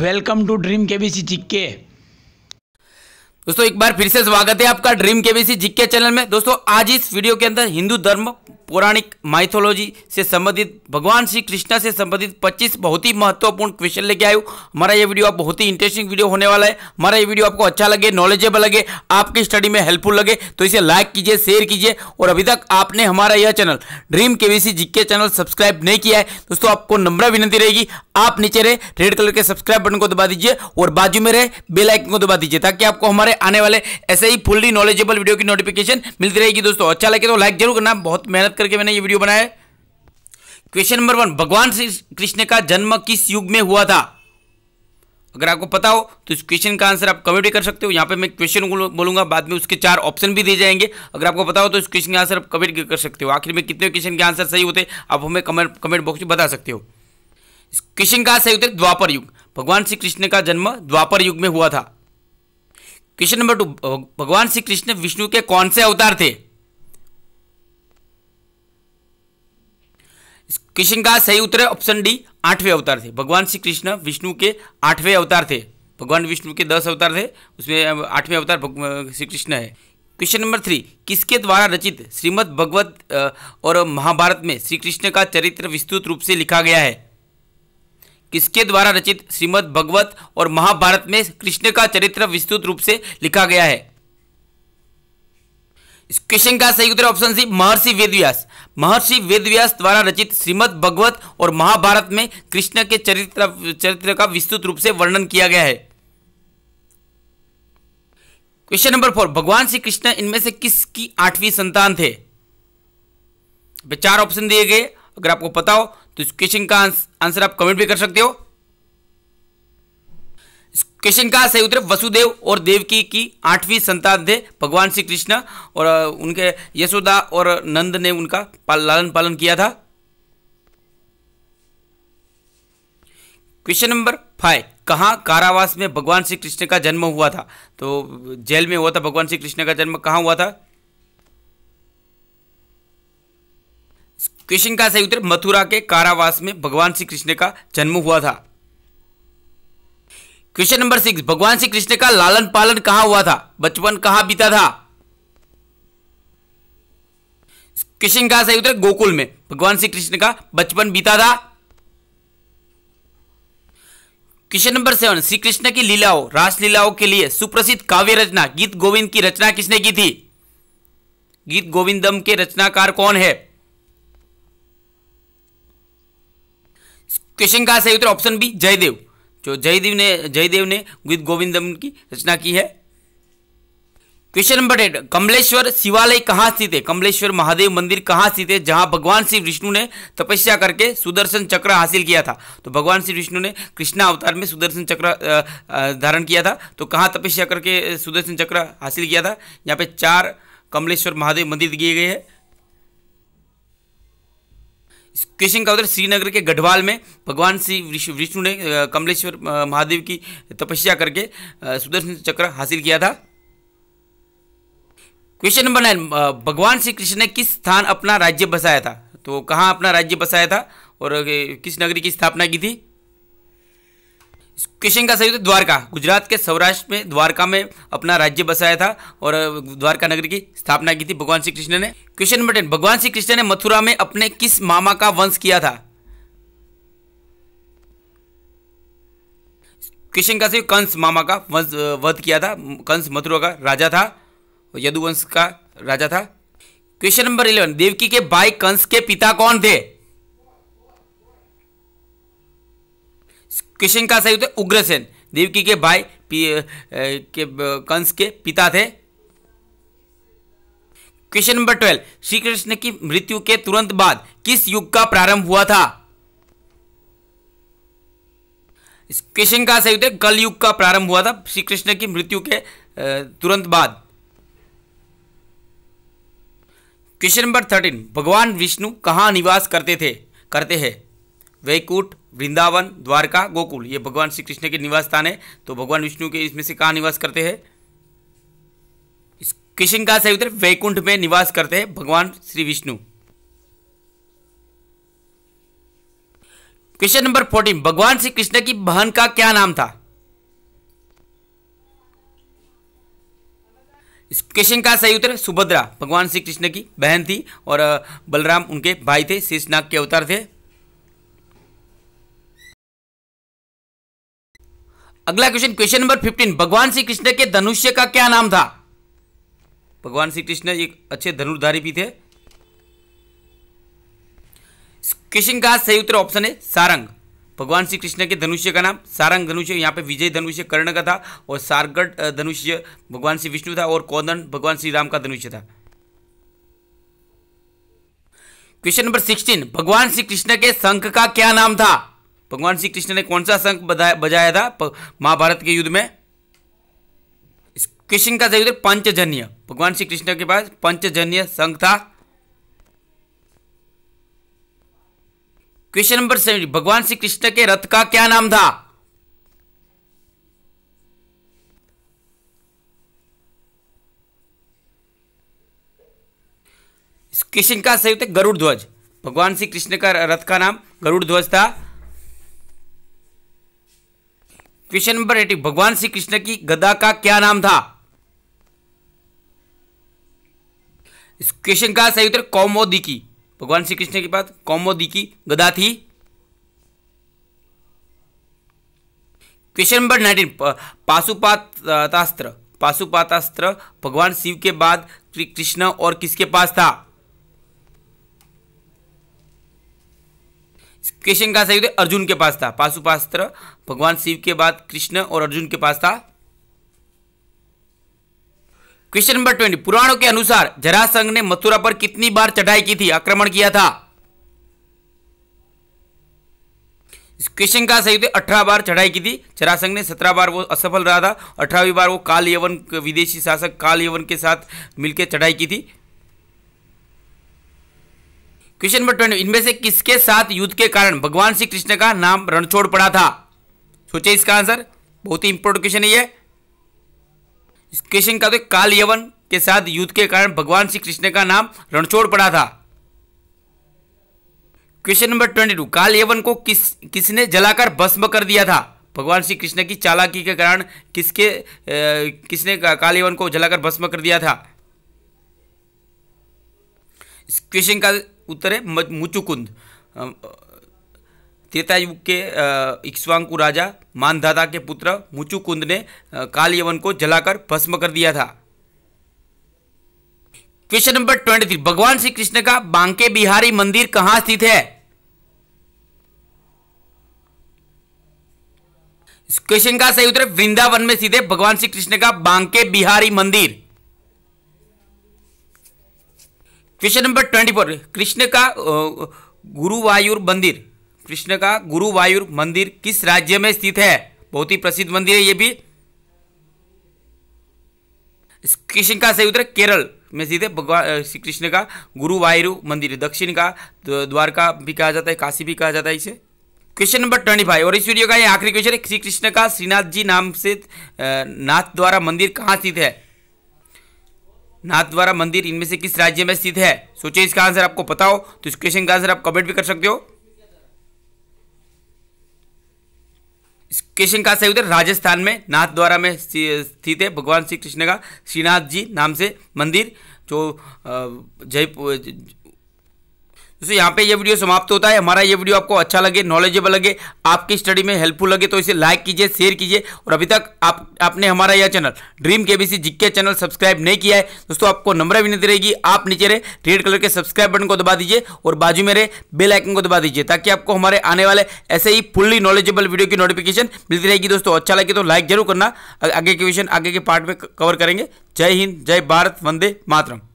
welcome to dream K B C चिक्के दोस्तों एक बार फिर से स्वागत है आपका ड्रीम केबीसी जिक्के चैनल में दोस्तों आज इस वीडियो के अंदर हिंदू धर्म पौराणिक माइथोलॉजी से संबंधित भगवान श्री कृष्णा से संबंधित 25 बहुत ही महत्वपूर्ण क्वेश्चन लेके आयु हमारा ये वीडियो आप बहुत ही इंटरेस्टिंग वीडियो होने वाला है हमारा ये वीडियो आपको अच्छा लगे नॉलेजेबल लगे आपकी स्टडी में हेल्पफुल लगे तो इसे लाइक कीजिए शेयर कीजिए और अभी तक आपने हमारा यह चैनल ड्रीम के जिक्के चैनल सब्सक्राइब नहीं किया है दोस्तों आपको नम्र विनती रहेगी आप नीचे रहे रेड कलर के सब्सक्राइब बटन को दबा दीजिए और बाजू में रहे बेलाइकन को दबा दीजिए ताकि आपको हमारे आने वाले ऐसे ही फुल्ली नॉलेजेबल वीडियो की नोटिफिकेशन मिलती रहेगी दोस्तों अच्छा लगे तो लाइक जरूर करना बहुत मेहनत करके मैंने ये वीडियो बनाया क्वेश्चन नंबर वन भगवान श्री कृष्ण का जन्म किस युग में हुआ था अगर आपको पता हो तो इस क्वेश्चन का आंसर आप कमेंट भी कर सकते हो यहाँ पे मैं क्वेश्चन बोलूंगा बाद में उसके चार ऑप्शन भी दिए जाएंगे अगर आपको पता हो तो इस क्वेश्चन का आंसर आप कमेंट कर सकते हो आखिर में कितने क्वेश्चन के आंसर सही होते आप हमें कमेंट कमेंट बॉक्स में बता सकते हो इस क्वेश्चन का सही होते द्वापर युग भगवान श्री कृष्ण का जन्म द्वापर युग में हुआ था क्वेश्चन नंबर टू भगवान श्री कृष्ण विष्णु के कौन से अवतार थे क्वेश्चन का सही उत्तर है ऑप्शन डी आठवें अवतार थे भगवान श्री कृष्ण विष्णु के आठवें अवतार थे भगवान विष्णु के दस अवतार थे उसमें आठवें अवतार श्री कृष्ण है क्वेश्चन नंबर थ्री किसके द्वारा रचित श्रीमद भगवत और महाभारत में श्री कृष्ण का चरित्र विस्तृत रूप से लिखा गया है किसके द्वारा रचित श्रीमद् भगवत और महाभारत में कृष्ण का चरित्र विस्तृत रूप से लिखा गया है इस क्वेश्चन का सही उत्तर ऑप्शन सी महर्षि वेदव्यास महर्षि वेदव्यास द्वारा रचित श्रीमद् भगवत और महाभारत में कृष्ण के चरित्र चरित्र का विस्तृत रूप से वर्णन किया गया है क्वेश्चन नंबर फोर भगवान श्री कृष्ण इनमें से किसकी आठवीं संतान थे चार ऑप्शन दिए गए अगर आपको पता हो तो इस क्वेश्चन का आंसर आप कमेंट भी कर सकते हो क्वेश्चन का सही उत्तर वसुदेव और देवकी की आठवीं संतान थे भगवान श्री कृष्ण और उनके यशोदा और नंद ने उनका लालन पालन किया था क्वेश्चन नंबर फाइव कहाँ कारावास में भगवान श्री कृष्ण का जन्म हुआ था तो जेल में हुआ था भगवान श्री कृष्ण का जन्म कहाँ हुआ था क्वेश्चन का सही उत्तर मथुरा के कारावास में भगवान श्री कृष्ण का जन्म हुआ था क्वेश्चन नंबर सिक्स भगवान श्री कृष्ण का लालन पालन कहां हुआ था बचपन कहां बीता था क्वेश्चन का सही उत्तर गोकुल में भगवान श्री कृष्ण का बचपन बीता था question number seven Shri Krishna की लीलाओं रासलीलाओं के लिए सुप्रसिद्ध काव्य रचना गीत गोविंद की रचना किसने की थी गीत गोविंदम के रचनाकार कौन है क्वेश्चन का सही उत्तर ऑप्शन बी जयदेव जो जयदेव ने जयदेव ने गीत गोविंदम की रचना की है क्वेश्चन नंबर एट कमलेश्वर शिवालय कहाँ स्थित है कमलेश्वर महादेव मंदिर कहाँ स्थित है जहाँ भगवान श्री विष्णु ने तपस्या करके सुदर्शन चक्र हासिल किया था तो भगवान श्री विष्णु ने कृष्णा अवतार में सुदर्शन चक्र धारण किया था तो कहाँ तपस्या करके सुदर्शन चक्र हासिल किया था यहाँ पे चार कमलेश्वर महादेव मंदिर दिए गए हैं क्वेश्चन का उधर श्रीनगर के गढ़वाल में भगवान श्री विष्णु ने कमलेश्वर महादेव की तपस्या करके सुदर्शन चक्र हासिल किया था क्वेश्चन नंबर नाइन भगवान श्री कृष्ण ने किस स्थान अपना राज्य बसाया था तो कहाँ अपना राज्य बसाया था और किस नगरी की स्थापना की थी क्वेश्चन का सही उत्तर द्वारका गुजरात के सौराष्ट्र में द्वारका में अपना राज्य बसाया था और द्वारका नगर की स्थापना की थी भगवान श्री कृष्ण ने क्वेश्चन नंबर टेन भगवान श्री कृष्ण ने मथुरा में अपने किस मामा का वंश किया था क्वेश्चन का सही कंस मामा का वंश वध किया था कंस मथुरा का राजा था यदुवंश का राजा था क्वेश्चन नंबर इलेवन देवकी के भाई कंस के पिता कौन थे किशन का सही उत्तर उग्रसेन देवकी के भाई के कंस के पिता थे question number twelve Shri Krishna की मृत्यु के तुरंत बाद किस युग का प्रारंभ हुआ था इस क्वेश्चन का सही उत्तर कल युग का प्रारंभ हुआ था श्री कृष्ण की मृत्यु के तुरंत बाद क्वेश्चन नंबर थर्टीन भगवान विष्णु कहां निवास करते थे करते हैं वैकुंठ वृंदावन द्वारका गोकुल ये भगवान श्री कृष्ण के निवास स्थान है तो भगवान विष्णु के इसमें से कहाँ निवास करते हैं कृष्ण का सही उत्तर वैकुंठ में निवास करते हैं भगवान Shri Vishnu question number fourteen भगवान श्री कृष्ण की बहन का क्या नाम था इस क्वेश्चन का सही उत्तर सुभद्रा भगवान श्री कृष्ण की बहन थी और बलराम उनके भाई थे शीर्षनाग के अवतार थे अगला क्वेश्चन क्वेश्चन नंबर फिफ्टीन भगवान श्री कृष्ण के धनुष्य का क्या नाम था भगवान श्री कृष्ण एक अच्छे धनुर्धारी भी थे क्वेश्चन का सही उत्तर ऑप्शन है सारंग भगवान श्री कृष्ण के धनुष्य का नाम सारंग धनुष्य यहाँ पे विजय धनुष्य कर्ण का था और सारगढ़ धनुष्य भगवान श्री विष्णु था और कौदन भगवान श्री राम का धनुष्य था क्वेश्चन नंबर सिक्सटीन भगवान श्री कृष्ण के शंख का क्या नाम था भगवान श्री कृष्ण ने कौन सा शंख बजाया था महाभारत के युद्ध में क्वेश्चन का सही उत्तर पंचजन्य भगवान श्री कृष्ण के पास पंचजन्य संघ था क्वेश्चन नंबर सेवन भगवान श्री कृष्ण के रथ का क्या नाम था कृष्ण का सही उत्तर गरुड़ ध्वज भगवान श्री कृष्ण का रथ का नाम गरुड़ ध्वज था क्वेश्चन नंबर एटी भगवान श्री कृष्ण की गदा का क्या नाम था इस क्वेश्चन का सही उत्तर कौमोदी की भगवान श्री कृष्ण के पास कौमोदी की गदा थी question number nineteen Pashupatastra Pashupatastra भगवान शिव के बाद कृष्ण और किसके पास था क्वेश्चन का सही अर्जुन के पास था पाशुपास्त्र भगवान शिव के बाद कृष्ण और अर्जुन के पास था क्वेश्चन नंबर ट्वेंटी पुराणों के अनुसार जरासंघ ने मथुरा पर कितनी बार चढ़ाई की थी आक्रमण किया था क्वेश्चन का सही होते अठारह बार चढ़ाई की थी जरासंघ ने सत्रह बार वो असफल रहा था अठारहवीं बार वो काल यवन विदेशी शासक काल यवन के साथ मिलकर चढ़ाई की थी क्वेश्चन नंबर ट्वेंटी इनमें से किसके साथ युद्ध के कारण भगवान श्री कृष्ण का नाम रणछोड़ पड़ा था सोचे इसका आंसर बहुत ही इंपोर्टेंट क्वेश्चन है ये इस क्वेश्चन का तो काल यवन के साथ युद्ध के कारण भगवान श्री कृष्ण का नाम रणछोड़ पड़ा था क्वेश्चन नंबर ट्वेंटी टू काल यवन को किस किसने जलाकर भस्म कर दिया था भगवान श्री कृष्ण की चालाकी के कारण किसके ए, किसने काल यवन को जलाकर भस्म कर दिया था इस क्वेश्चन का उत्तर है मुचुकुंद त्रेता युग के इक्ष्वांकु राजा मानधाता के पुत्र मुचुकुंद ने कालयवन को जलाकर भस्म कर दिया था क्वेश्चन नंबर ट्वेंटी थ्री भगवान श्री कृष्ण का बांके बिहारी मंदिर कहां स्थित है इस क्वेश्चन का सही उत्तर वृंदावन में स्थित है भगवान श्री कृष्ण का बांके बिहारी मंदिर question number twenty four Krishna का गुरुवायुर मंदिर कृष्ण का गुरुवायुर मंदिर किस राज्य में स्थित है बहुत ही प्रसिद्ध मंदिर है ये भी कृष्ण का सही उत्तर केरल में स्थित है भगवान श्री कृष्ण का गुरुवायु मंदिर दक्षिण का द्वारका भी कहा जाता है काशी भी कहा जाता है इसे क्वेश्चन नंबर ट्वेंटी फाइव और इस वीडियो का ये आखिरी क्वेश्चन है श्री कृष्ण का श्रीनाथ जी नाम से नाथ द्वारा मंदिर कहाँ स्थित है नाथद्वारा मंदिर इनमें से किस राज्य में स्थित है सोचिए इसका आंसर आपको पता हो तो इस क्वेश्चन का आंसर आप कमेंट भी कर सकते हो इस क्वेश्चन का सही उत्तर राजस्थान में नाथद्वारा में स्थित है भगवान श्री कृष्ण का श्रीनाथ जी नाम से मंदिर जो जयपुर दोस्तों यहाँ पे ये वीडियो समाप्त होता है हमारा ये वीडियो आपको अच्छा लगे नॉलेजेबल लगे आपकी स्टडी में हेल्पफुल लगे तो इसे लाइक कीजिए शेयर कीजिए और अभी तक आप आपने हमारा यह चैनल ड्रीम के बीसी जिक्के चैनल सब्सक्राइब नहीं किया है दोस्तों आपको भी विनती रहेगी आप नीचे रहे रेड कलर के सब्सक्राइब बटन को दबा दीजिए और बाजू में रहे बेल आइकन को दबा दीजिए ताकि आपको हमारे आने वाले ऐसे ही फुल्ली नॉलेजेबल वीडियो की नोटिफिकेशन मिलती रहेगी दोस्तों अच्छा लगे तो लाइक जरूर करना आगे के क्वेश्चन आगे के पार्ट में कवर करेंगे जय हिंद जय भारत वंदे मातरम